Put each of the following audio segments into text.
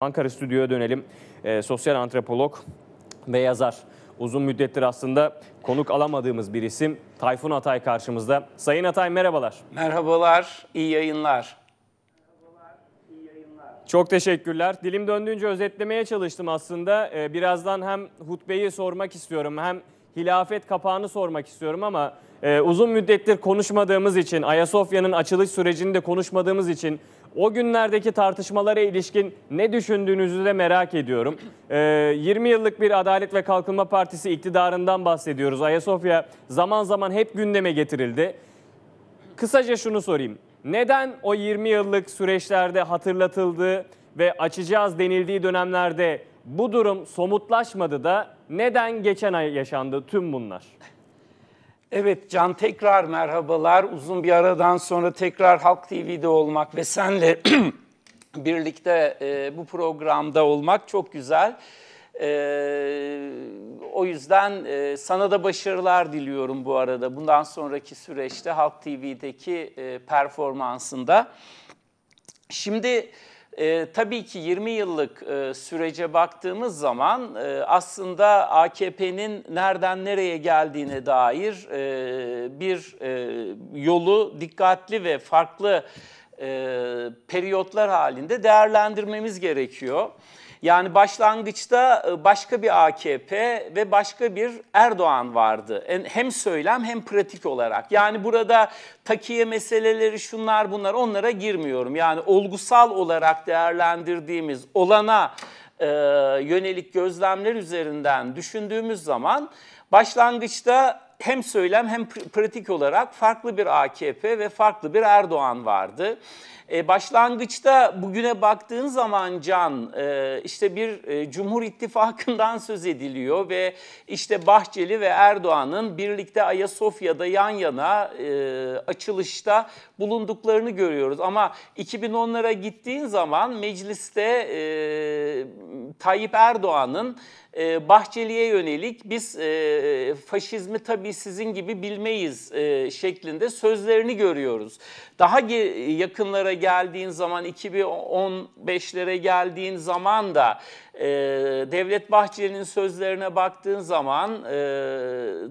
Ankara Stüdyo'ya dönelim. E, sosyal antropolog ve yazar. Uzun müddettir aslında konuk alamadığımız bir isim Tayfun Atay karşımızda. Sayın Atay merhabalar. Merhabalar, iyi yayınlar. Çok teşekkürler. Dilim döndüğünce özetlemeye çalıştım aslında. Ee, birazdan hem hutbeyi sormak istiyorum hem hilafet kapağını sormak istiyorum ama e, uzun müddettir konuşmadığımız için, Ayasofya'nın açılış sürecini de konuşmadığımız için o günlerdeki tartışmalara ilişkin ne düşündüğünüzü de merak ediyorum. E, ee, 20 yıllık bir Adalet ve Kalkınma Partisi iktidarından bahsediyoruz. Ayasofya zaman zaman hep gündeme getirildi. Kısaca şunu sorayım. Neden o 20 yıllık süreçlerde hatırlatıldığı ve açacağız denildiği dönemlerde bu durum somutlaşmadı da neden geçen ay yaşandı tüm bunlar? Evet Can tekrar merhabalar. Uzun bir aradan sonra tekrar Halk TV'de olmak ve senle birlikte e, bu programda olmak çok güzel. E, o yüzden e, sana da başarılar diliyorum bu arada. Bundan sonraki süreçte Halk TV'deki e, performansında. Şimdi... E, tabii ki 20 yıllık e, sürece baktığımız zaman e, aslında AKP'nin nereden nereye geldiğine dair e, bir e, yolu dikkatli ve farklı e, periyotlar halinde değerlendirmemiz gerekiyor. Yani başlangıçta e, başka bir AKP ve başka bir Erdoğan vardı. Hem söylem hem pratik olarak. Yani burada takiye meseleleri şunlar bunlar onlara girmiyorum. Yani olgusal olarak değerlendirdiğimiz olana e, yönelik gözlemler üzerinden düşündüğümüz zaman başlangıçta hem söylem hem pratik olarak farklı bir AKP ve farklı bir Erdoğan vardı. E, başlangıçta bugüne baktığın zaman Can e, işte bir e, Cumhur İttifakı'ndan söz ediliyor ve işte Bahçeli ve Erdoğan'ın birlikte Ayasofya'da yan yana e, açılışta bulunduklarını görüyoruz. Ama 2010'lara gittiğin zaman mecliste e, Tayyip Erdoğan'ın e, Bahçeli'ye yönelik biz e, faşizmi tabii sizin gibi bilmeyiz e, şeklinde sözlerini görüyoruz. Daha yakınlara geldiğin zaman 2015'lere geldiğin zaman da Devlet Bahçeli'nin sözlerine baktığın zaman e,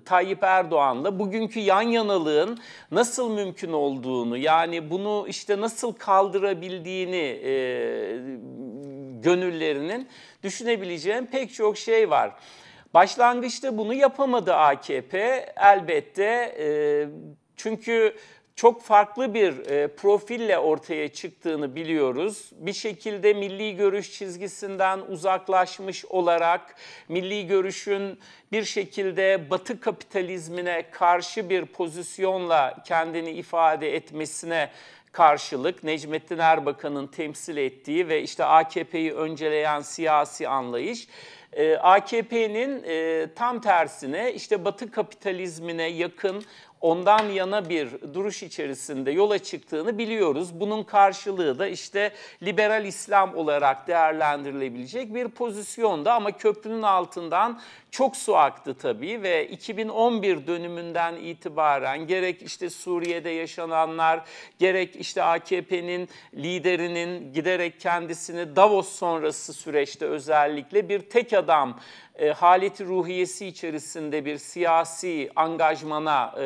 Tayyip Erdoğan'la bugünkü yan yanalığın nasıl mümkün olduğunu yani bunu işte nasıl kaldırabildiğini gönüllerinin düşünebileceğim pek çok şey var. Başlangıçta bunu yapamadı AKP elbette e, çünkü çok farklı bir e, profille ortaya çıktığını biliyoruz. Bir şekilde milli görüş çizgisinden uzaklaşmış olarak milli görüşün bir şekilde Batı kapitalizmine karşı bir pozisyonla kendini ifade etmesine karşılık Necmettin Erbakan'ın temsil ettiği ve işte AKP'yi önceleyen siyasi anlayış e, AKP'nin e, tam tersine işte Batı kapitalizmine yakın ondan yana bir duruş içerisinde yola çıktığını biliyoruz. Bunun karşılığı da işte liberal İslam olarak değerlendirilebilecek bir pozisyonda ama köprünün altından çok su aktı tabii ve 2011 dönümünden itibaren gerek işte Suriye'de yaşananlar, gerek işte AKP'nin liderinin giderek kendisini Davos sonrası süreçte özellikle bir tek adam e, haleti ruhiyesi içerisinde bir siyasi angajmana e,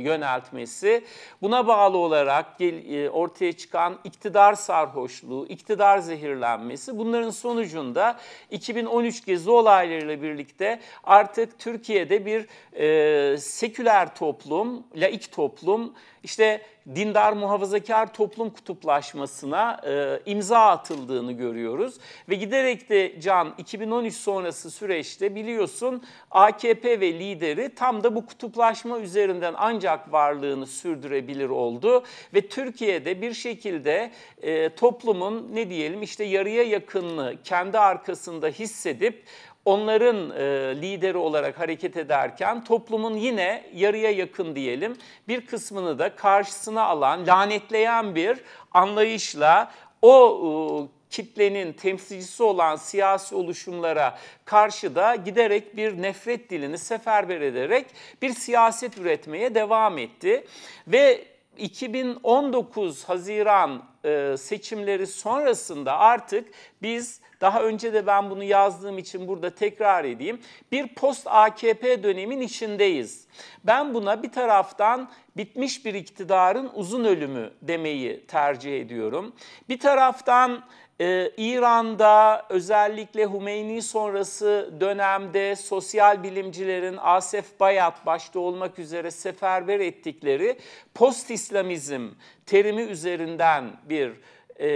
yöneltmesi, buna bağlı olarak gel, e, ortaya çıkan iktidar sarhoşluğu, iktidar zehirlenmesi bunların sonucunda 2013 gezi olaylarıyla birlikte artık Türkiye'de bir e, seküler toplum, laik toplum, işte dindar muhafazakar toplum kutuplaşmasına e, imza atıldığını görüyoruz. Ve giderek de Can 2013 sonrası süreçte biliyorsun AKP ve lideri tam da bu kutuplaşma üzerinden ancak varlığını sürdürebilir oldu. Ve Türkiye'de bir şekilde e, toplumun ne diyelim işte yarıya yakınını kendi arkasında hissedip onların e, lideri olarak hareket ederken toplumun yine yarıya yakın diyelim bir kısmını da karşısına alan, lanetleyen bir anlayışla o e, kitlenin temsilcisi olan siyasi oluşumlara karşı da giderek bir nefret dilini seferber ederek bir siyaset üretmeye devam etti. Ve 2019 Haziran e, seçimleri sonrasında artık biz daha önce de ben bunu yazdığım için burada tekrar edeyim. Bir post AKP dönemin içindeyiz. Ben buna bir taraftan bitmiş bir iktidarın uzun ölümü demeyi tercih ediyorum. Bir taraftan ee, İran'da özellikle Hümeyni sonrası dönemde sosyal bilimcilerin Asef Bayat başta olmak üzere seferber ettikleri post-İslamizm terimi üzerinden bir e,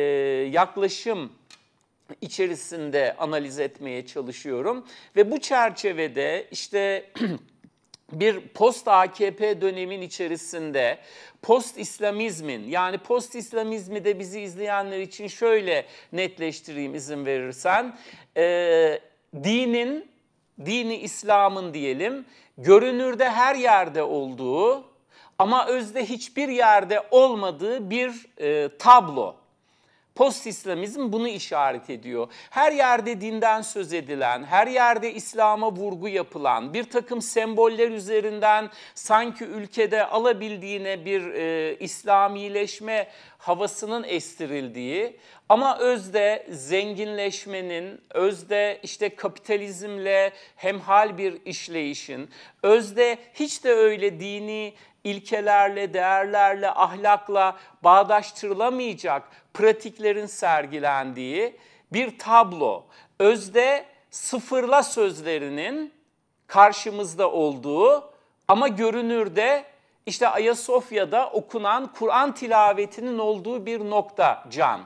yaklaşım içerisinde analiz etmeye çalışıyorum. Ve bu çerçevede işte bir post AKP dönemin içerisinde post İslamizmin yani post İslamizmi de bizi izleyenler için şöyle netleştireyim izin verirsen. E, dinin, dini İslam'ın diyelim görünürde her yerde olduğu ama özde hiçbir yerde olmadığı bir e, tablo. Post İslamizm bunu işaret ediyor. Her yerde dinden söz edilen, her yerde İslam'a vurgu yapılan, bir takım semboller üzerinden sanki ülkede alabildiğine bir e, İslamileşme havasının estirildiği ama özde zenginleşmenin, özde işte kapitalizmle hemhal bir işleyişin, özde hiç de öyle dini ilkelerle, değerlerle, ahlakla bağdaştırılamayacak pratiklerin sergilendiği bir tablo. Özde sıfırla sözlerinin karşımızda olduğu ama görünürde işte Ayasofya'da okunan Kur'an tilavetinin olduğu bir nokta can.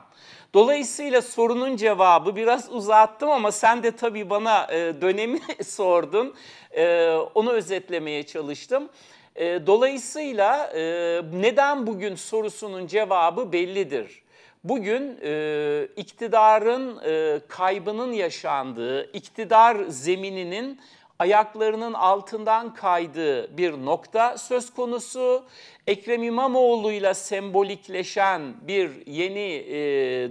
Dolayısıyla sorunun cevabı biraz uzattım ama sen de tabii bana e, dönemi sordun. E, onu özetlemeye çalıştım. E, dolayısıyla neden bugün sorusunun cevabı bellidir. Bugün e, iktidarın e, kaybının yaşandığı, iktidar zemininin ayaklarının altından kaydığı bir nokta söz konusu. Ekrem İmamoğlu'yla sembolikleşen bir yeni e,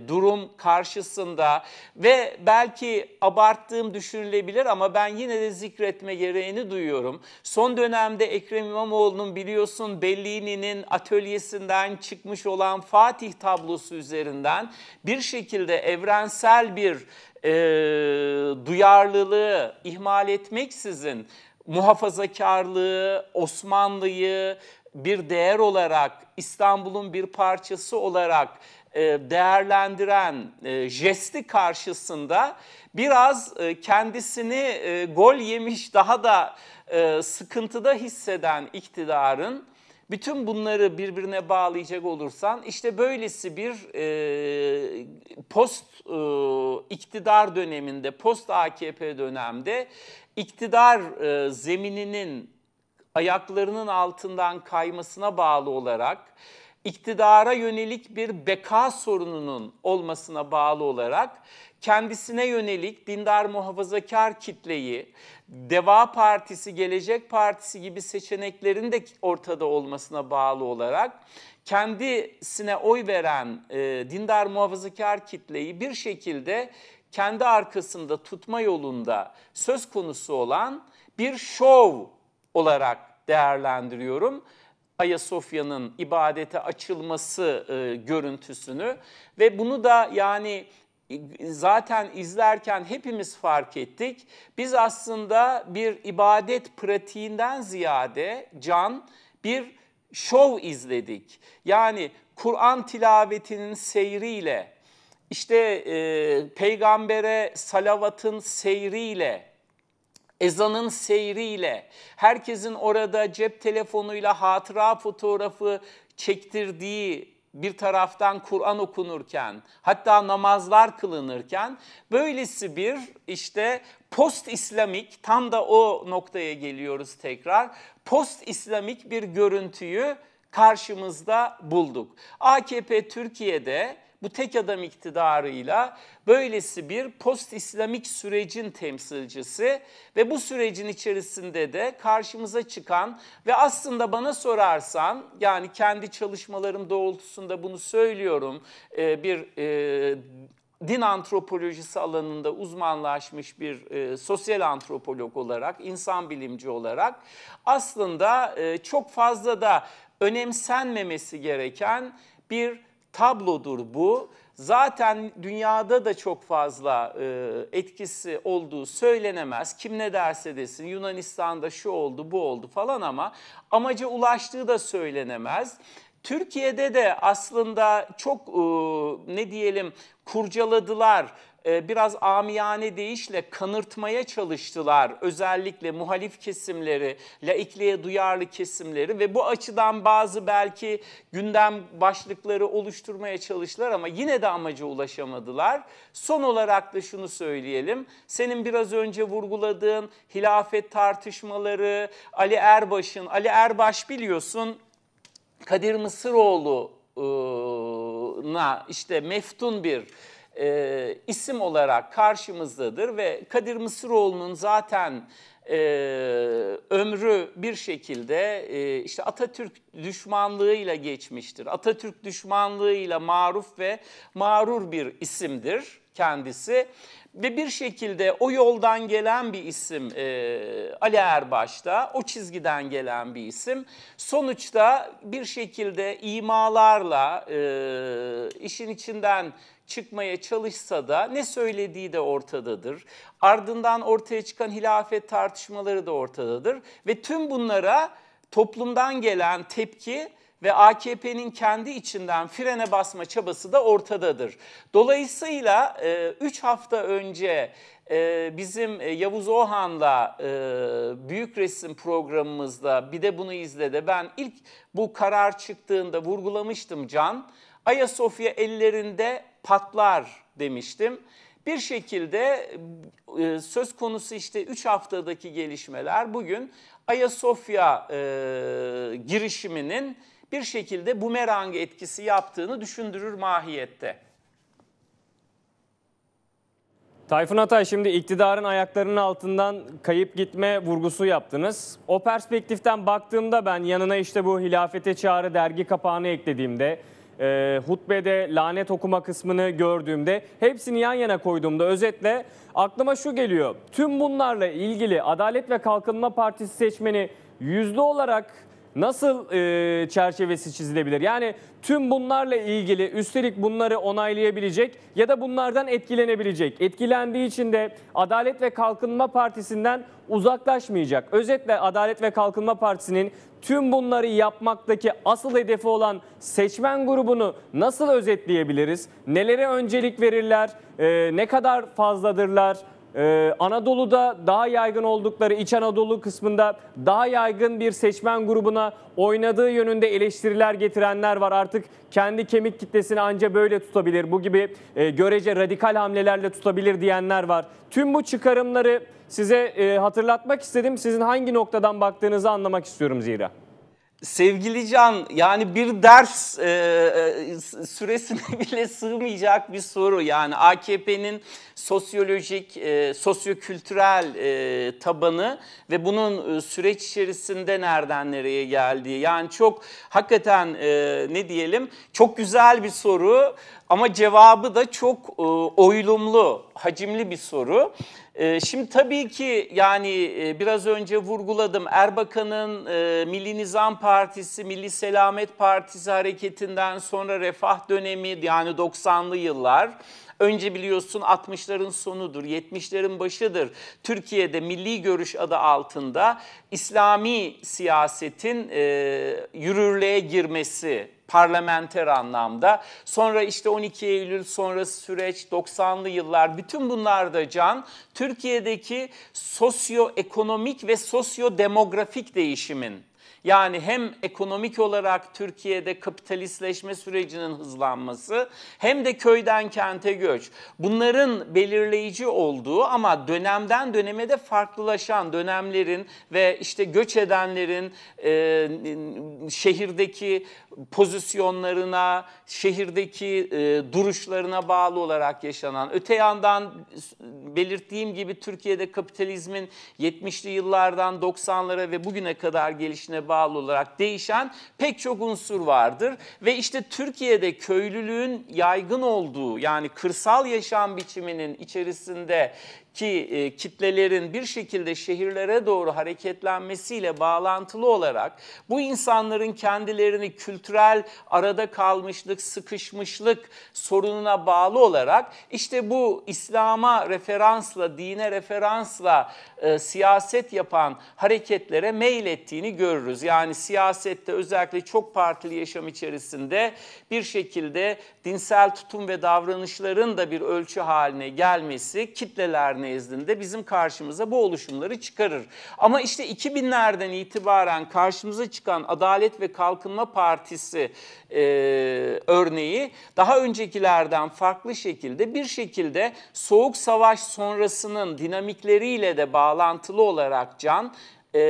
durum karşısında ve belki abarttığım düşünülebilir ama ben yine de zikretme gereğini duyuyorum. Son dönemde Ekrem İmamoğlu'nun biliyorsun Bellini'nin atölyesinden çıkmış olan Fatih tablosu üzerinden bir şekilde evrensel bir e, duyarlılığı ihmal etmeksizin muhafazakarlığı, Osmanlı'yı, bir değer olarak, İstanbul'un bir parçası olarak e, değerlendiren e, jesti karşısında biraz e, kendisini gol yemiş, daha da sıkıntıda hisseden iktidarın bütün bunları birbirine bağlayacak olursan işte böylesi bir post iktidar döneminde, post AKP dönemde iktidar zemininin ayaklarının altından kaymasına bağlı olarak iktidara yönelik bir beka sorununun olmasına bağlı olarak kendisine yönelik dindar muhafazakar kitleyi, Deva Partisi, Gelecek Partisi gibi seçeneklerin de ortada olmasına bağlı olarak kendisine oy veren e, dindar muhafazakar kitleyi bir şekilde kendi arkasında tutma yolunda söz konusu olan bir şov olarak değerlendiriyorum. Ayasofya'nın ibadete açılması e, görüntüsünü ve bunu da yani e, zaten izlerken hepimiz fark ettik. Biz aslında bir ibadet pratiğinden ziyade can bir şov izledik. Yani Kur'an tilavetinin seyriyle, işte e, peygambere salavatın seyriyle, ezanın seyriyle, herkesin orada cep telefonuyla hatıra fotoğrafı çektirdiği bir taraftan Kur'an okunurken, hatta namazlar kılınırken böylesi bir işte post İslamik tam da o noktaya geliyoruz tekrar. Post İslamik bir görüntüyü karşımızda bulduk. AKP Türkiye'de bu tek adam iktidarıyla böylesi bir post-İslamik sürecin temsilcisi ve bu sürecin içerisinde de karşımıza çıkan ve aslında bana sorarsan yani kendi çalışmalarım doğrultusunda bunu söylüyorum e, bir e, din antropolojisi alanında uzmanlaşmış bir e, sosyal antropolog olarak, insan bilimci olarak aslında e, çok fazla da önemsenmemesi gereken bir tablodur bu. Zaten dünyada da çok fazla e, etkisi olduğu söylenemez. Kim ne derse desin Yunanistan'da şu oldu bu oldu falan ama amaca ulaştığı da söylenemez. Türkiye'de de aslında çok e, ne diyelim kurcaladılar e, biraz amiyane deyişle kanırtmaya çalıştılar. Özellikle muhalif kesimleri, laikliğe duyarlı kesimleri ve bu açıdan bazı belki gündem başlıkları oluşturmaya çalıştılar ama yine de amaca ulaşamadılar. Son olarak da şunu söyleyelim. Senin biraz önce vurguladığın hilafet tartışmaları, Ali Erbaş'ın, Ali Erbaş biliyorsun Kadir Mısıroğlu'na işte meftun bir e, isim olarak karşımızdadır ve Kadir Mısıroğlu'nun zaten e, ömrü bir şekilde e, işte Atatürk düşmanlığıyla geçmiştir. Atatürk düşmanlığıyla maruf ve mağrur bir isimdir kendisi ve bir şekilde o yoldan gelen bir isim e, Ali Erbaş'ta, o çizgiden gelen bir isim. Sonuçta bir şekilde imalarla, e, işin içinden çıkmaya çalışsa da ne söylediği de ortadadır. Ardından ortaya çıkan hilafet tartışmaları da ortadadır ve tüm bunlara toplumdan gelen tepki ve AKP'nin kendi içinden frene basma çabası da ortadadır. Dolayısıyla 3 e, hafta önce e, bizim e, Yavuz Ohan'la Büyük Resim programımızda bir de bunu izledi. ben ilk bu karar çıktığında vurgulamıştım Can. Ayasofya ellerinde patlar demiştim. Bir şekilde e, söz konusu işte 3 haftadaki gelişmeler bugün Ayasofya e, girişiminin bir şekilde bumerang etkisi yaptığını düşündürür mahiyette. Tayfun Atay şimdi iktidarın ayaklarının altından kayıp gitme vurgusu yaptınız. O perspektiften baktığımda ben yanına işte bu hilafete çağrı dergi kapağını eklediğimde e, hutbede lanet okuma kısmını gördüğümde hepsini yan yana koyduğumda özetle aklıma şu geliyor. Tüm bunlarla ilgili Adalet ve Kalkınma Partisi seçmeni yüzde olarak nasıl e, çerçevesi çizilebilir? Yani tüm bunlarla ilgili üstelik bunları onaylayabilecek ya da bunlardan etkilenebilecek. Etkilendiği için de Adalet ve Kalkınma Partisi'nden uzaklaşmayacak. Özetle Adalet ve Kalkınma Partisi'nin tüm bunları yapmaktaki asıl hedefi olan seçmen grubunu nasıl özetleyebiliriz? Nelere öncelik verirler? E, ne kadar fazladırlar? Ee, Anadolu'da daha yaygın oldukları İç Anadolu kısmında daha yaygın bir seçmen grubuna oynadığı yönünde eleştiriler getirenler var. Artık kendi kemik kitlesini anca böyle tutabilir, bu gibi e, görece radikal hamlelerle tutabilir diyenler var. Tüm bu çıkarımları size e, hatırlatmak istedim. Sizin hangi noktadan baktığınızı anlamak istiyorum zira. Sevgili Can yani bir ders e, e süresine bile sığmayacak bir soru. Yani AKP'nin sosyolojik, e, sosyokültürel e, tabanı ve bunun e, süreç içerisinde nereden nereye geldiği. Yani çok hakikaten e, ne diyelim çok güzel bir soru ama cevabı da çok e, oylumlu, hacimli bir soru. Ee, şimdi tabii ki yani e, biraz önce vurguladım Erbakan'ın e, Milli Nizam Partisi, Milli Selamet Partisi hareketinden sonra refah dönemi yani 90'lı yıllar Önce biliyorsun 60'ların sonudur, 70'lerin başıdır. Türkiye'de milli görüş adı altında İslami siyasetin e, yürürlüğe girmesi parlamenter anlamda. Sonra işte 12 Eylül sonrası süreç, 90'lı yıllar bütün bunlar da Can Türkiye'deki sosyoekonomik ve sosyodemografik değişimin yani hem ekonomik olarak Türkiye'de kapitalistleşme sürecinin hızlanması hem de köyden kente göç. Bunların belirleyici olduğu ama dönemden döneme de farklılaşan dönemlerin ve işte göç edenlerin e, şehirdeki pozisyonlarına, şehirdeki e, duruşlarına bağlı olarak yaşanan. Öte yandan belirttiğim gibi Türkiye'de kapitalizmin 70'li yıllardan 90'lara ve bugüne kadar gelişine bağlı bağlı olarak değişen pek çok unsur vardır. Ve işte Türkiye'de köylülüğün yaygın olduğu yani kırsal yaşam biçiminin içerisinde ki e, kitlelerin bir şekilde şehirlere doğru hareketlenmesiyle bağlantılı olarak bu insanların kendilerini kültürel arada kalmışlık, sıkışmışlık sorununa bağlı olarak işte bu İslam'a referansla, dine referansla e, siyaset yapan hareketlere ettiğini görürüz. Yani siyasette özellikle çok partili yaşam içerisinde bir şekilde dinsel tutum ve davranışların da bir ölçü haline gelmesi kitlelerini nezdinde bizim karşımıza bu oluşumları çıkarır. Ama işte 2000'lerden itibaren karşımıza çıkan Adalet ve Kalkınma Partisi e, örneği daha öncekilerden farklı şekilde bir şekilde Soğuk Savaş sonrasının dinamikleriyle de bağlantılı olarak Can e,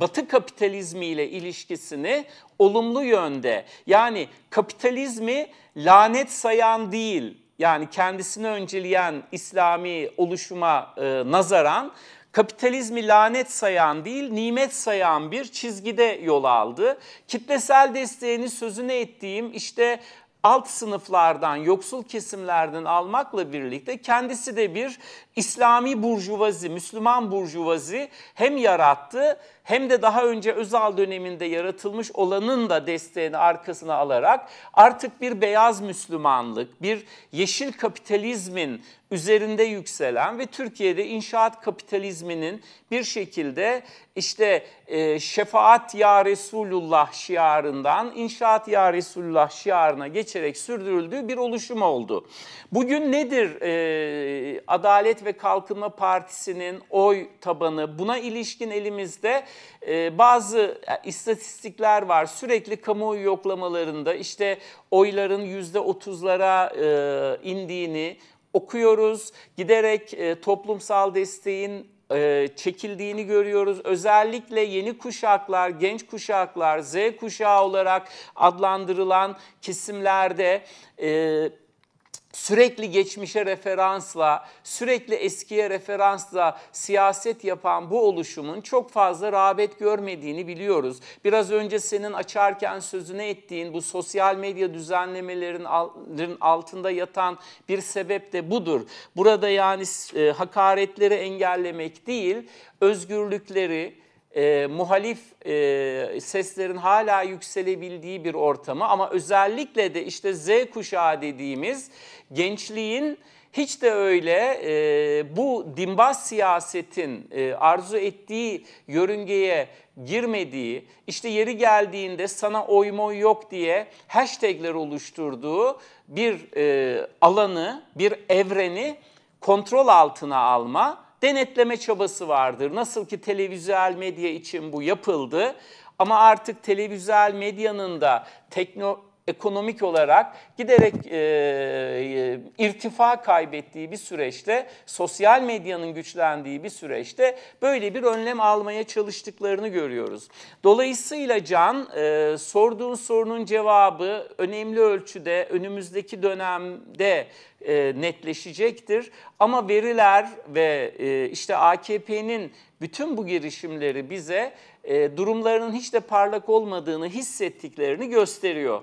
Batı kapitalizmi ile ilişkisini olumlu yönde yani kapitalizmi lanet sayan değil yani kendisini önceleyen İslami oluşuma e, nazaran kapitalizmi lanet sayan değil nimet sayan bir çizgide yol aldı. Kitlesel desteğini sözüne ettiğim işte alt sınıflardan, yoksul kesimlerden almakla birlikte kendisi de bir İslami burjuvazi, Müslüman burjuvazi hem yarattı hem de daha önce Özal döneminde yaratılmış olanın da desteğini arkasına alarak artık bir beyaz Müslümanlık, bir yeşil kapitalizmin üzerinde yükselen ve Türkiye'de inşaat kapitalizminin bir şekilde işte e, şefaat ya Resulullah şiarından inşaat ya Resulullah şiarına geçerek sürdürüldüğü bir oluşum oldu. Bugün nedir e, Adalet ve Kalkınma Partisi'nin oy tabanı? Buna ilişkin elimizde ee, bazı istatistikler var. Sürekli kamuoyu yoklamalarında işte oyların yüzde otuzlara e, indiğini okuyoruz. Giderek e, toplumsal desteğin e, çekildiğini görüyoruz. Özellikle yeni kuşaklar, genç kuşaklar, Z kuşağı olarak adlandırılan kesimlerde sürekli geçmişe referansla, sürekli eskiye referansla siyaset yapan bu oluşumun çok fazla rağbet görmediğini biliyoruz. Biraz önce senin açarken sözüne ettiğin bu sosyal medya düzenlemelerinin altında yatan bir sebep de budur. Burada yani e, hakaretleri engellemek değil, özgürlükleri, e, muhalif e, seslerin hala yükselebildiği bir ortamı ama özellikle de işte Z kuşağı dediğimiz gençliğin hiç de öyle e, bu dimbaz siyasetin e, arzu ettiği yörüngeye girmediği, işte yeri geldiğinde sana oy mu yok diye hashtagler oluşturduğu bir e, alanı, bir evreni kontrol altına alma denetleme çabası vardır. Nasıl ki televizyon medya için bu yapıldı ama artık televizyon medyanın da tekno ekonomik olarak giderek e, e, irtifa kaybettiği bir süreçte, sosyal medyanın güçlendiği bir süreçte böyle bir önlem almaya çalıştıklarını görüyoruz. Dolayısıyla Can, e, sorduğun sorunun cevabı önemli ölçüde önümüzdeki dönemde e, netleşecektir. Ama veriler ve e, işte AKP'nin bütün bu girişimleri bize e, durumlarının hiç de parlak olmadığını hissettiklerini gösteriyor.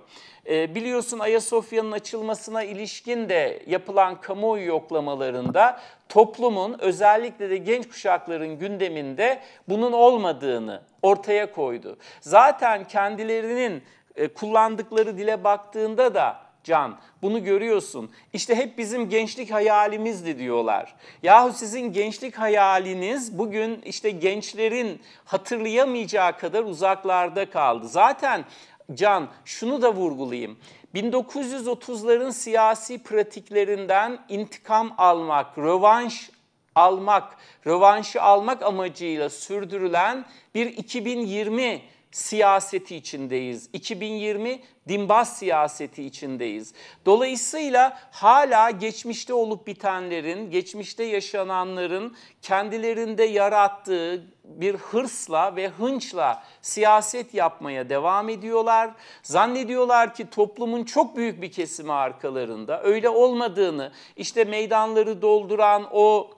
E, biliyorsun Ayasofya'nın açılmasına ilişkin de yapılan kamuoyu yoklamalarında toplumun özellikle de genç kuşakların gündeminde bunun olmadığını ortaya koydu. Zaten kendilerinin e, kullandıkları dile baktığında da can. Bunu görüyorsun. İşte hep bizim gençlik hayalimizdi diyorlar. Yahu sizin gençlik hayaliniz bugün işte gençlerin hatırlayamayacağı kadar uzaklarda kaldı. Zaten Can şunu da vurgulayayım. 1930'ların siyasi pratiklerinden intikam almak, rövanş almak, rövanşı almak amacıyla sürdürülen bir 2020 siyaseti içindeyiz. 2020 dinbaz siyaseti içindeyiz. Dolayısıyla hala geçmişte olup bitenlerin, geçmişte yaşananların kendilerinde yarattığı bir hırsla ve hınçla siyaset yapmaya devam ediyorlar. Zannediyorlar ki toplumun çok büyük bir kesimi arkalarında öyle olmadığını, işte meydanları dolduran o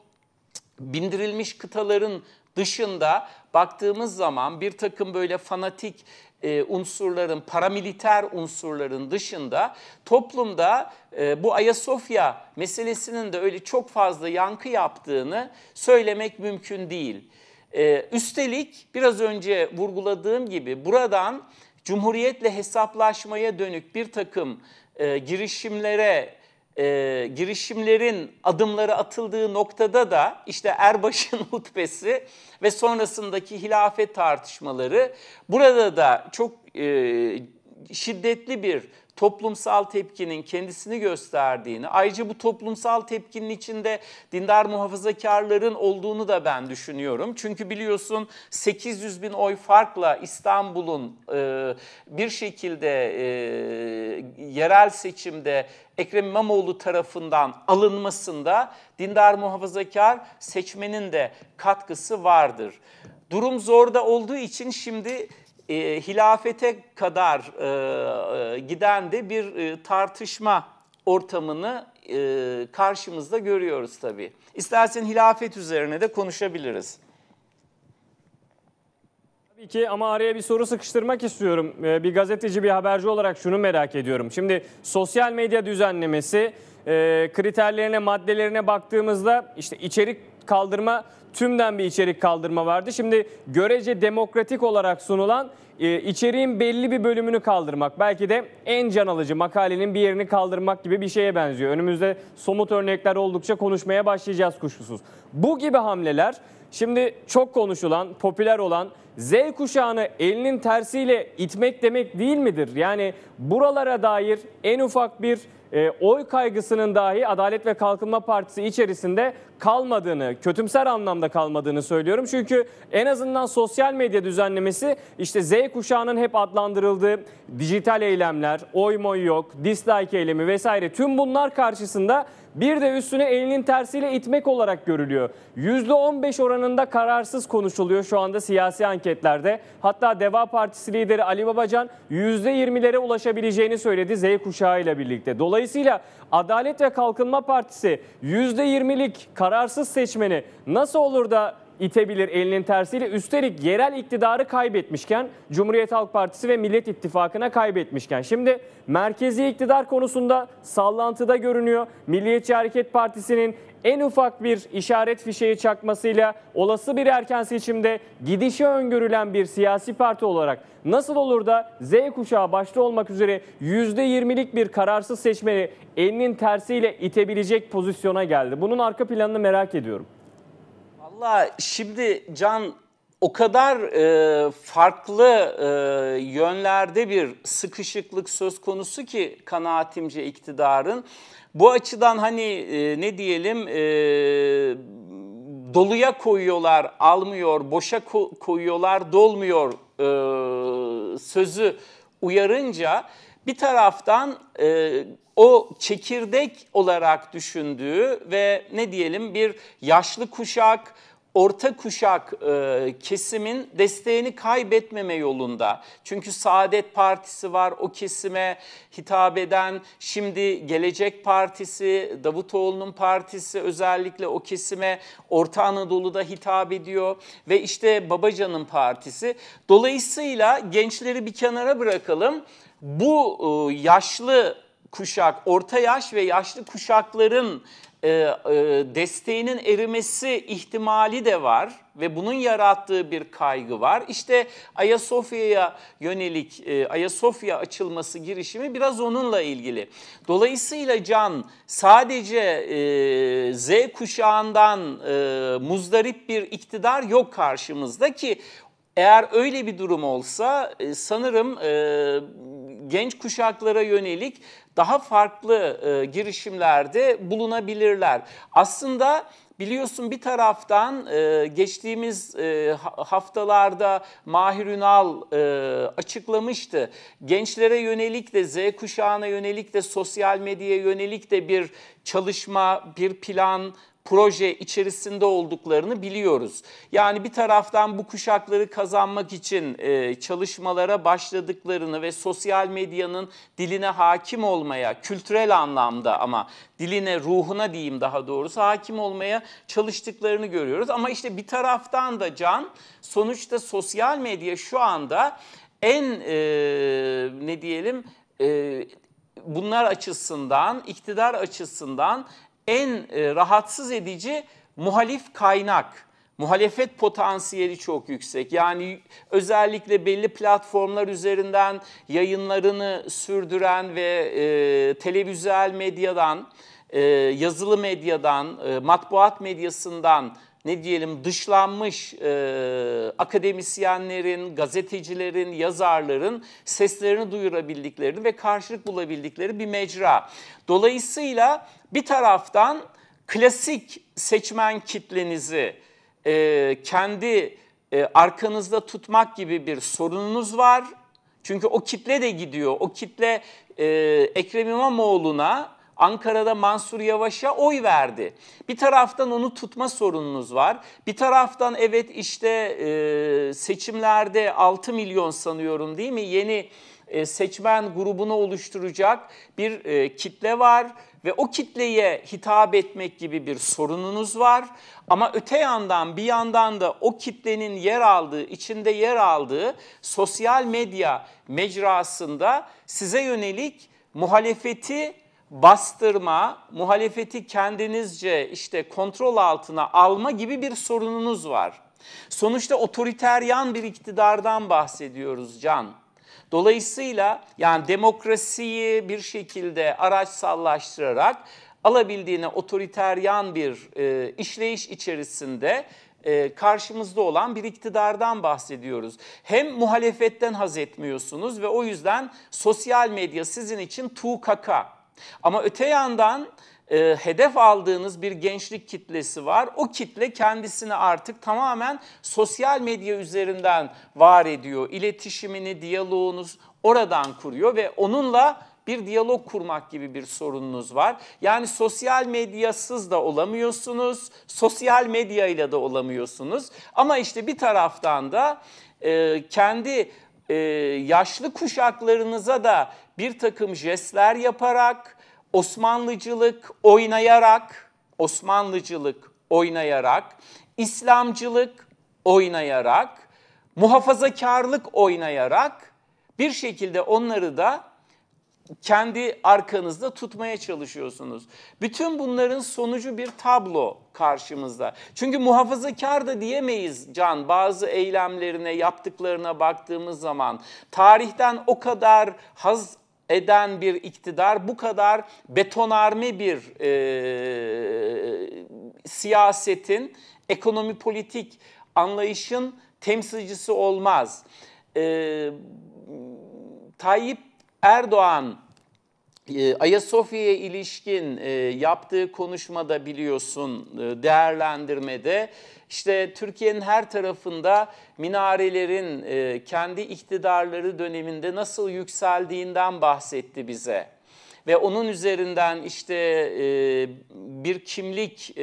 bindirilmiş kıtaların dışında baktığımız zaman bir takım böyle fanatik e, unsurların, paramiliter unsurların dışında toplumda e, bu Ayasofya meselesinin de öyle çok fazla yankı yaptığını söylemek mümkün değil. E, üstelik biraz önce vurguladığım gibi buradan Cumhuriyetle hesaplaşmaya dönük bir takım girişimlere e, girişimlerin adımları atıldığı noktada da işte Erbaş'ın hutbesi ve sonrasındaki hilafet tartışmaları burada da çok e, şiddetli bir toplumsal tepkinin kendisini gösterdiğini, ayrıca bu toplumsal tepkinin içinde dindar muhafazakarların olduğunu da ben düşünüyorum. Çünkü biliyorsun 800 bin oy farkla İstanbul'un e, bir şekilde e, yerel seçimde Ekrem İmamoğlu tarafından alınmasında dindar muhafazakar seçmenin de katkısı vardır. Durum zorda olduğu için şimdi e, hilafete kadar e, e, giden de bir e, tartışma ortamını e, karşımızda görüyoruz tabii. İstersen hilafet üzerine de konuşabiliriz. Tabii ki ama araya bir soru sıkıştırmak istiyorum. E, bir gazeteci, bir haberci olarak şunu merak ediyorum. Şimdi sosyal medya düzenlemesi e, kriterlerine, maddelerine baktığımızda işte içerik kaldırma tümden bir içerik kaldırma vardı. Şimdi görece demokratik olarak sunulan e, içeriğin belli bir bölümünü kaldırmak belki de en can alıcı makalenin bir yerini kaldırmak gibi bir şeye benziyor. Önümüzde somut örnekler oldukça konuşmaya başlayacağız kuşkusuz. Bu gibi hamleler şimdi çok konuşulan, popüler olan Z kuşağını elinin tersiyle itmek demek değil midir? Yani buralara dair en ufak bir e, oy kaygısının dahi Adalet ve Kalkınma Partisi içerisinde kalmadığını, kötümser anlamda kalmadığını söylüyorum. Çünkü en azından sosyal medya düzenlemesi işte Z kuşağının hep adlandırıldığı dijital eylemler, oy moy yok, dislike eylemi vesaire tüm bunlar karşısında bir de üstüne elinin tersiyle itmek olarak görülüyor. %15 oranında kararsız konuşuluyor şu anda siyasi anketlerde. Hatta Deva Partisi lideri Ali Babacan %20'lere ulaşabileceğini söyledi Z kuşağı ile birlikte. Dolayısıyla Adalet ve Kalkınma Partisi %20'lik karar kararsız seçmeni nasıl olur da itebilir elinin tersiyle. Üstelik yerel iktidarı kaybetmişken Cumhuriyet Halk Partisi ve Millet İttifakı'na kaybetmişken. Şimdi merkezi iktidar konusunda sallantıda görünüyor. Milliyetçi Hareket Partisi'nin en ufak bir işaret fişeği çakmasıyla olası bir erken seçimde gidişi öngörülen bir siyasi parti olarak nasıl olur da Z kuşağı başta olmak üzere %20'lik bir kararsız seçmeni elinin tersiyle itebilecek pozisyona geldi? Bunun arka planını merak ediyorum. Valla şimdi Can o kadar e, farklı e, yönlerde bir sıkışıklık söz konusu ki kanaatimce iktidarın. Bu açıdan hani e, ne diyelim e, doluya koyuyorlar almıyor, boşa ko- koyuyorlar dolmuyor e, sözü uyarınca bir taraftan e, o çekirdek olarak düşündüğü ve ne diyelim bir yaşlı kuşak, orta kuşak e, kesimin desteğini kaybetmeme yolunda. Çünkü Saadet Partisi var o kesime hitap eden, şimdi Gelecek Partisi, Davutoğlu'nun partisi özellikle o kesime Orta Anadolu'da hitap ediyor ve işte Babacan'ın partisi. Dolayısıyla gençleri bir kenara bırakalım. Bu e, yaşlı kuşak, orta yaş ve yaşlı kuşakların e, e, desteğinin erimesi ihtimali de var ve bunun yarattığı bir kaygı var. İşte Ayasofya'ya yönelik e, Ayasofya açılması girişimi biraz onunla ilgili. Dolayısıyla Can sadece e, Z kuşağından e, muzdarip bir iktidar yok karşımızda ki eğer öyle bir durum olsa e, sanırım e, genç kuşaklara yönelik daha farklı e, girişimlerde bulunabilirler. Aslında biliyorsun bir taraftan e, geçtiğimiz e, haftalarda Mahir Ünal e, açıklamıştı. Gençlere yönelik de Z kuşağına yönelik de sosyal medyaya yönelik de bir çalışma, bir plan proje içerisinde olduklarını biliyoruz. Yani bir taraftan bu kuşakları kazanmak için e, çalışmalara başladıklarını ve sosyal medyanın diline hakim olmaya, kültürel anlamda ama diline, ruhuna diyeyim daha doğrusu hakim olmaya çalıştıklarını görüyoruz. Ama işte bir taraftan da Can sonuçta sosyal medya şu anda en e, ne diyelim e, bunlar açısından, iktidar açısından en e, rahatsız edici muhalif kaynak. Muhalefet potansiyeli çok yüksek. Yani özellikle belli platformlar üzerinden yayınlarını sürdüren ve e, televizyon medyadan, e, yazılı medyadan, e, matbuat medyasından ne diyelim dışlanmış e, akademisyenlerin, gazetecilerin, yazarların seslerini duyurabildikleri ve karşılık bulabildikleri bir mecra. Dolayısıyla bir taraftan klasik seçmen kitlenizi e, kendi e, arkanızda tutmak gibi bir sorununuz var. Çünkü o kitle de gidiyor. O kitle e, Ekrem İmamoğlu'na Ankara'da Mansur Yavaş'a oy verdi. Bir taraftan onu tutma sorununuz var. Bir taraftan evet işte e, seçimlerde 6 milyon sanıyorum değil mi? Yeni e, seçmen grubunu oluşturacak bir e, kitle var ve o kitleye hitap etmek gibi bir sorununuz var. Ama öte yandan bir yandan da o kitlenin yer aldığı, içinde yer aldığı sosyal medya mecrasında size yönelik muhalefeti bastırma, muhalefeti kendinizce işte kontrol altına alma gibi bir sorununuz var. Sonuçta otoriteryan bir iktidardan bahsediyoruz Can. Dolayısıyla yani demokrasiyi bir şekilde araçsallaştırarak alabildiğine otoriteryan bir e, işleyiş içerisinde e, karşımızda olan bir iktidardan bahsediyoruz. Hem muhalefetten haz etmiyorsunuz ve o yüzden sosyal medya sizin için tuğkaka. Ama öte yandan e, hedef aldığınız bir gençlik kitlesi var. O kitle kendisini artık tamamen sosyal medya üzerinden var ediyor. İletişimini, diyaloğunuz oradan kuruyor ve onunla bir diyalog kurmak gibi bir sorununuz var. Yani sosyal medyasız da olamıyorsunuz, sosyal medyayla da olamıyorsunuz. Ama işte bir taraftan da e, kendi e, yaşlı kuşaklarınıza da bir takım jestler yaparak, Osmanlıcılık oynayarak, Osmanlıcılık oynayarak, İslamcılık oynayarak, muhafazakarlık oynayarak bir şekilde onları da kendi arkanızda tutmaya çalışıyorsunuz. Bütün bunların sonucu bir tablo karşımızda. Çünkü muhafazakar da diyemeyiz Can bazı eylemlerine, yaptıklarına baktığımız zaman. Tarihten o kadar haz eden bir iktidar, bu kadar betonarme bir e, siyasetin, ekonomi politik anlayışın temsilcisi olmaz. E, Tayyip Erdoğan ee, Ayasofya'ya ilişkin e, yaptığı konuşmada biliyorsun e, değerlendirmede işte Türkiye'nin her tarafında minarelerin e, kendi iktidarları döneminde nasıl yükseldiğinden bahsetti bize. Ve onun üzerinden işte bir kimlik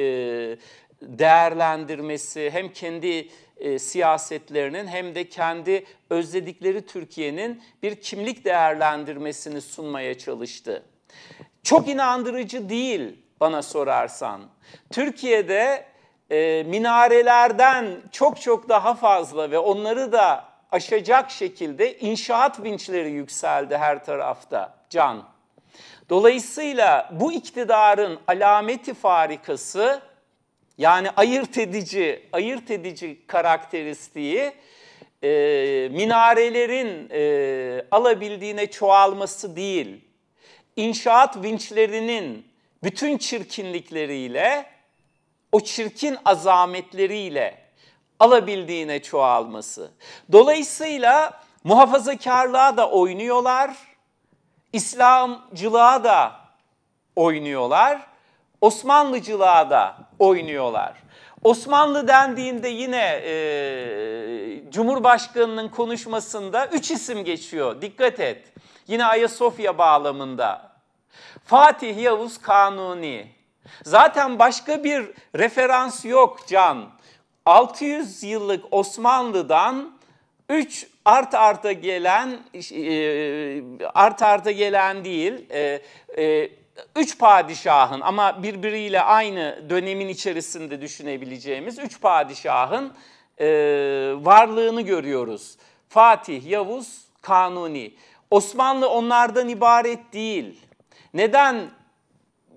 değerlendirmesi hem kendi e, siyasetlerinin hem de kendi özledikleri Türkiye'nin bir kimlik değerlendirmesini sunmaya çalıştı. Çok inandırıcı değil bana sorarsan. Türkiye'de e, minarelerden çok çok daha fazla ve onları da aşacak şekilde inşaat vinçleri yükseldi her tarafta can. Dolayısıyla bu iktidarın alameti farikası yani ayırt edici, ayırt edici karakteristiği e, minarelerin e, alabildiğine çoğalması değil, inşaat vinçlerinin bütün çirkinlikleriyle, o çirkin azametleriyle alabildiğine çoğalması. Dolayısıyla muhafazakarlığa da oynuyorlar, İslamcılığa da oynuyorlar, Osmanlıcılığa da oynuyorlar. Osmanlı dendiğinde yine e, Cumhurbaşkanı'nın konuşmasında üç isim geçiyor. Dikkat et. Yine Ayasofya bağlamında. Fatih Yavuz Kanuni. Zaten başka bir referans yok Can. 600 yıllık Osmanlı'dan 3 art arta gelen e, art arta gelen değil e, e, üç padişahın ama birbiriyle aynı dönemin içerisinde düşünebileceğimiz üç padişahın e, varlığını görüyoruz. Fatih, Yavuz, Kanuni. Osmanlı onlardan ibaret değil. Neden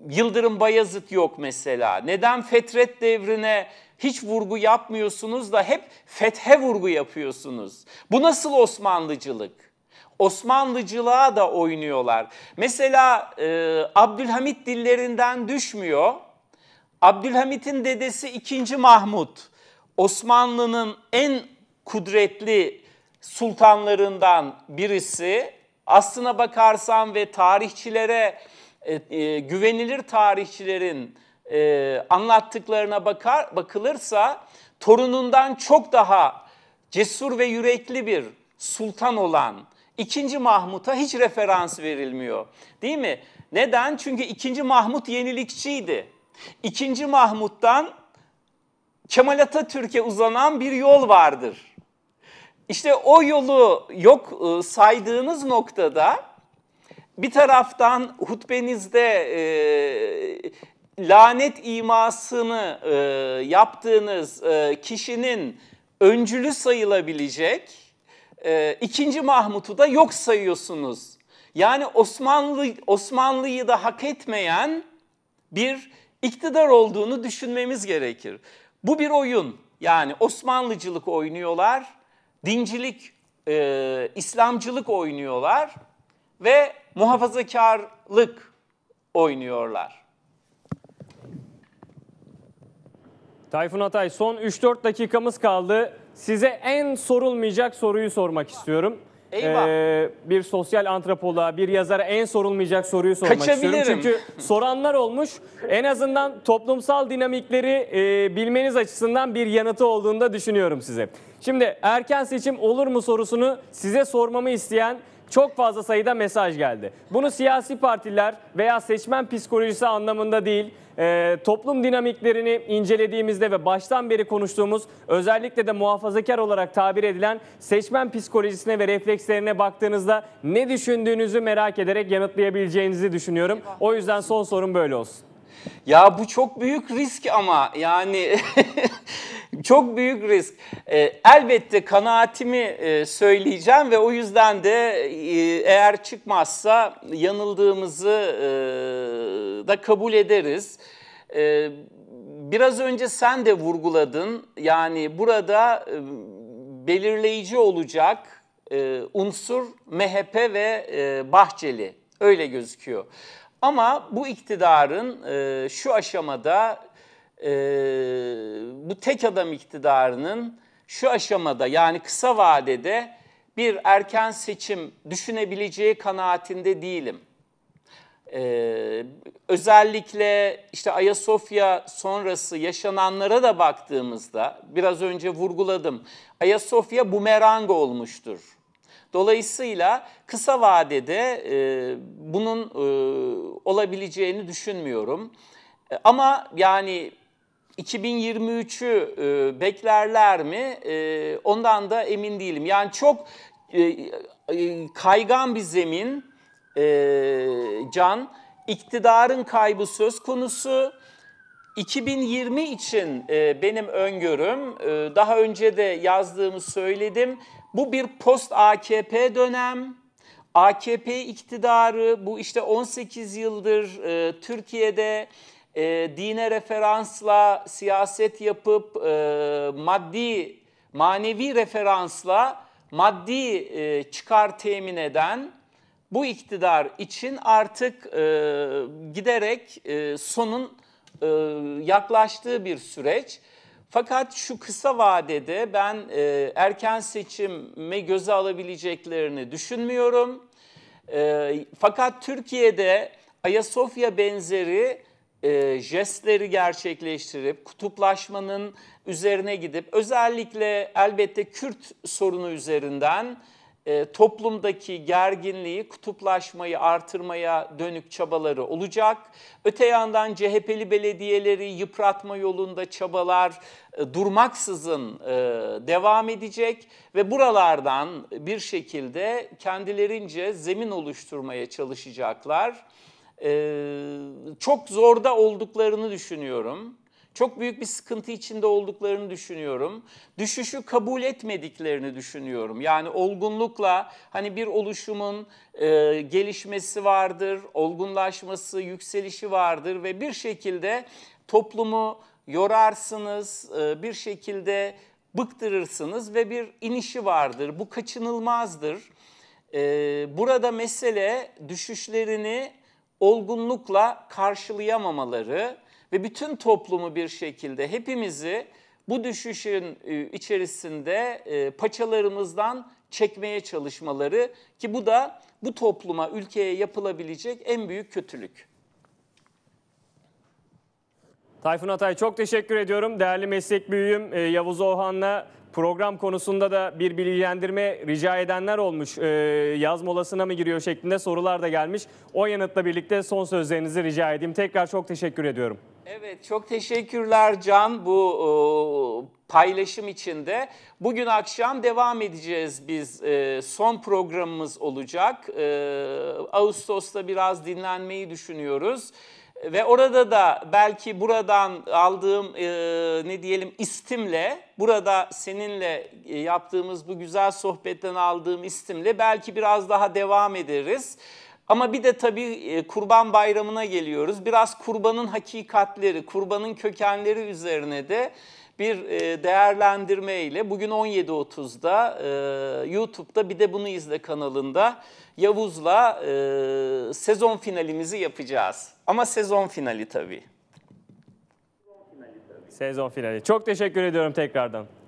Yıldırım Bayezid yok mesela? Neden Fetret devrine hiç vurgu yapmıyorsunuz da hep fethe vurgu yapıyorsunuz? Bu nasıl Osmanlıcılık? Osmanlıcılığa da oynuyorlar. Mesela e, Abdülhamit dillerinden düşmüyor. Abdülhamit'in dedesi 2. Mahmut. Osmanlı'nın en kudretli sultanlarından birisi. Aslına bakarsan ve tarihçilere e, e, güvenilir tarihçilerin e, anlattıklarına bakar bakılırsa torunundan çok daha cesur ve yürekli bir sultan olan İkinci Mahmut'a hiç referans verilmiyor. Değil mi? Neden? Çünkü 2. Mahmut yenilikçiydi. İkinci Mahmut'tan Kemal Atatürk'e uzanan bir yol vardır. İşte o yolu yok e, saydığınız noktada bir taraftan hutbenizde e, lanet imasını e, yaptığınız e, kişinin öncülü sayılabilecek e, Mahmut'u da yok sayıyorsunuz. Yani Osmanlı Osmanlı'yı da hak etmeyen bir iktidar olduğunu düşünmemiz gerekir. Bu bir oyun. Yani Osmanlıcılık oynuyorlar, dincilik, e, İslamcılık oynuyorlar ve muhafazakarlık oynuyorlar. Tayfun Atay son 3-4 dakikamız kaldı. Size en sorulmayacak soruyu sormak istiyorum. Eyvah. Ee, bir sosyal antropoloğa, bir yazara en sorulmayacak soruyu sormak istiyorum. Çünkü soranlar olmuş. En azından toplumsal dinamikleri e, bilmeniz açısından bir yanıtı olduğunu da düşünüyorum size. Şimdi erken seçim olur mu sorusunu size sormamı isteyen çok fazla sayıda mesaj geldi. Bunu siyasi partiler veya seçmen psikolojisi anlamında değil, e, toplum dinamiklerini incelediğimizde ve baştan beri konuştuğumuz özellikle de muhafazakar olarak tabir edilen seçmen psikolojisine ve reflekslerine baktığınızda ne düşündüğünüzü merak ederek yanıtlayabileceğinizi düşünüyorum. O yüzden son sorun böyle olsun. Ya bu çok büyük risk ama yani çok büyük risk. E, elbette kanaatimi e, söyleyeceğim ve o yüzden de e, eğer çıkmazsa yanıldığımızı e, da kabul ederiz. E, biraz önce sen de vurguladın. Yani burada e, belirleyici olacak e, unsur MHP ve e, Bahçeli öyle gözüküyor. Ama bu iktidarın e, şu aşamada e, bu tek adam iktidarının şu aşamada yani kısa vadede bir erken seçim düşünebileceği kanaatinde değilim. Ee, özellikle işte Ayasofya sonrası yaşananlara da baktığımızda biraz önce vurguladım. Ayasofya bumerang olmuştur. Dolayısıyla kısa vadede e, bunun e, olabileceğini düşünmüyorum. Ama yani 2023'ü e, beklerler mi? E, ondan da emin değilim. Yani çok e, e kaygan bir zemin e, Can. İktidarın kaybı söz konusu. 2020 için e, benim öngörüm, e, daha önce de yazdığımı söyledim. Bu bir post AKP dönem. AKP iktidarı bu işte 18 yıldır e, Türkiye'de e, dine referansla siyaset yapıp e, maddi, manevi referansla maddi e, çıkar temin eden bu iktidar için artık e, giderek e, sonun e, yaklaştığı bir süreç. Fakat şu kısa vadede ben e, erken seçimi göze alabileceklerini düşünmüyorum. E, fakat Türkiye'de Ayasofya benzeri e, jestleri gerçekleştirip kutuplaşmanın üzerine gidip özellikle elbette Kürt sorunu üzerinden e, toplumdaki gerginliği, kutuplaşmayı artırmaya dönük çabaları olacak. Öte yandan CHP'li belediyeleri yıpratma yolunda çabalar e, durmaksızın e, devam edecek ve buralardan bir şekilde kendilerince zemin oluşturmaya çalışacaklar. Ee, çok zorda olduklarını düşünüyorum. Çok büyük bir sıkıntı içinde olduklarını düşünüyorum. Düşüşü kabul etmediklerini düşünüyorum. Yani olgunlukla hani bir oluşumun e, gelişmesi vardır, olgunlaşması, yükselişi vardır ve bir şekilde toplumu yorarsınız, e, bir şekilde bıktırırsınız ve bir inişi vardır. Bu kaçınılmazdır. E, burada mesele düşüşlerini olgunlukla karşılayamamaları ve bütün toplumu bir şekilde hepimizi bu düşüşün e, içerisinde e, paçalarımızdan çekmeye çalışmaları ki bu da bu topluma, ülkeye yapılabilecek en büyük kötülük. Tayfun Atay çok teşekkür ediyorum. Değerli meslek büyüğüm e, Yavuz Oğhanla program konusunda da bir bilgilendirme rica edenler olmuş. E, yaz molasına mı giriyor şeklinde sorular da gelmiş. O yanıtla birlikte son sözlerinizi rica edeyim. Tekrar çok teşekkür ediyorum. Evet çok teşekkürler Can bu e, paylaşım içinde. Bugün akşam devam edeceğiz biz e, son programımız olacak. E, Ağustos'ta biraz dinlenmeyi düşünüyoruz ve orada da belki buradan aldığım e, ne diyelim istimle, burada seninle e, yaptığımız bu güzel sohbetten aldığım istimle belki biraz daha devam ederiz. Ama bir de tabii e, kurban bayramına geliyoruz. Biraz kurbanın hakikatleri, kurbanın kökenleri üzerine de bir e, değerlendirme ile bugün 17.30'da e, YouTube'da bir de bunu izle kanalında Yavuz'la e, sezon finalimizi yapacağız. Ama sezon finali tabii. Sezon finali. Çok teşekkür ediyorum tekrardan.